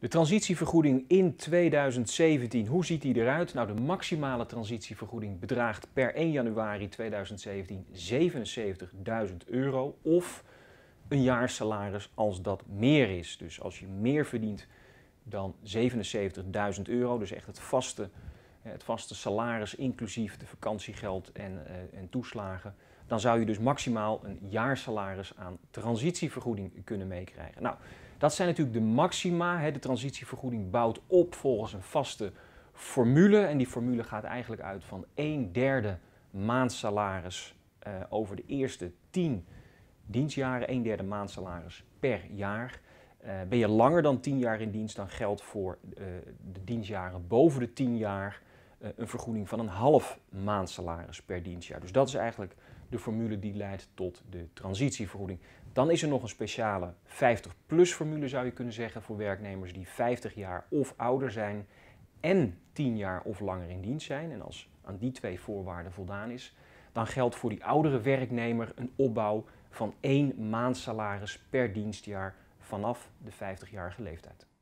De transitievergoeding in 2017, hoe ziet die eruit? Nou, de maximale transitievergoeding bedraagt per 1 januari 2017 77.000 euro of een jaarsalaris als dat meer is. Dus als je meer verdient dan 77.000 euro, dus echt het vaste eh, het vaste salaris inclusief de vakantiegeld en, eh, en toeslagen, dan zou je dus maximaal een jaarsalaris aan transitievergoeding kunnen meekrijgen. Nou, dat zijn natuurlijk de maxima. De transitievergoeding bouwt op volgens een vaste formule. En die formule gaat eigenlijk uit van een derde maandsalaris eh, over de eerste 10 dienstjaren, een derde maandsalaris per jaar. ben je langer dan 10 jaar in dienst, dan geldt voor de dienstjaren boven de 10 jaar eh, een vergoeding van een half maandsalaris per dienstjaar. Dus dat is eigenlijk de formule die leidt tot de transitievergoeding. Dan is er nog een speciale 50-plus formule, zou je kunnen zeggen, voor werknemers die 50 jaar of ouder zijn en 10 jaar of langer in dienst zijn. En als aan die twee voorwaarden voldaan is, dan geldt voor die oudere werknemer een opbouw van één maandsalaris per dienstjaar vanaf de 50-jarige leeftijd.